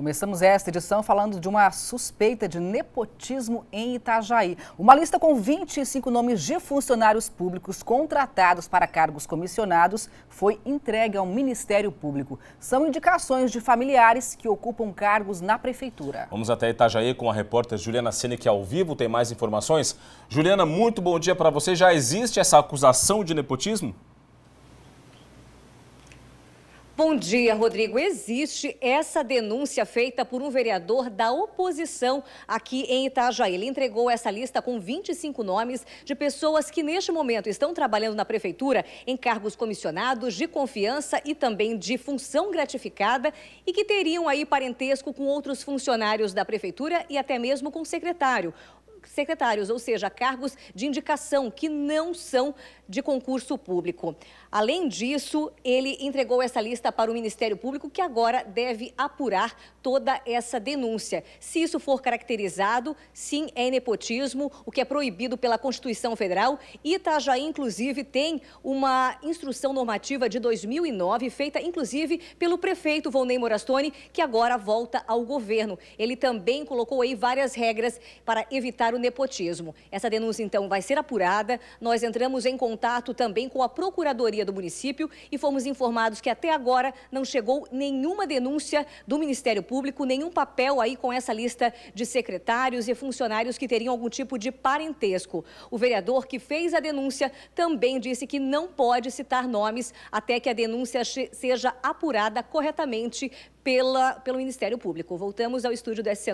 Começamos esta edição falando de uma suspeita de nepotismo em Itajaí. Uma lista com 25 nomes de funcionários públicos contratados para cargos comissionados foi entregue ao Ministério Público. São indicações de familiares que ocupam cargos na Prefeitura. Vamos até Itajaí com a repórter Juliana Sene, que ao vivo tem mais informações. Juliana, muito bom dia para você. Já existe essa acusação de nepotismo? Bom dia, Rodrigo. Existe essa denúncia feita por um vereador da oposição aqui em Itajaí. Ele entregou essa lista com 25 nomes de pessoas que neste momento estão trabalhando na prefeitura em cargos comissionados, de confiança e também de função gratificada e que teriam aí parentesco com outros funcionários da prefeitura e até mesmo com o secretário secretários, ou seja, cargos de indicação que não são de concurso público. Além disso, ele entregou essa lista para o Ministério Público, que agora deve apurar toda essa denúncia. Se isso for caracterizado, sim, é nepotismo, o que é proibido pela Constituição Federal. Itajaí, inclusive, tem uma instrução normativa de 2009, feita inclusive pelo prefeito Volney Morastone, que agora volta ao governo. Ele também colocou aí várias regras para evitar o nepotismo. Essa denúncia, então, vai ser apurada. Nós entramos em contato também com a Procuradoria do município e fomos informados que até agora não chegou nenhuma denúncia do Ministério Público, nenhum papel aí com essa lista de secretários e funcionários que teriam algum tipo de parentesco. O vereador que fez a denúncia também disse que não pode citar nomes até que a denúncia seja apurada corretamente pela, pelo Ministério Público. Voltamos ao estúdio do SC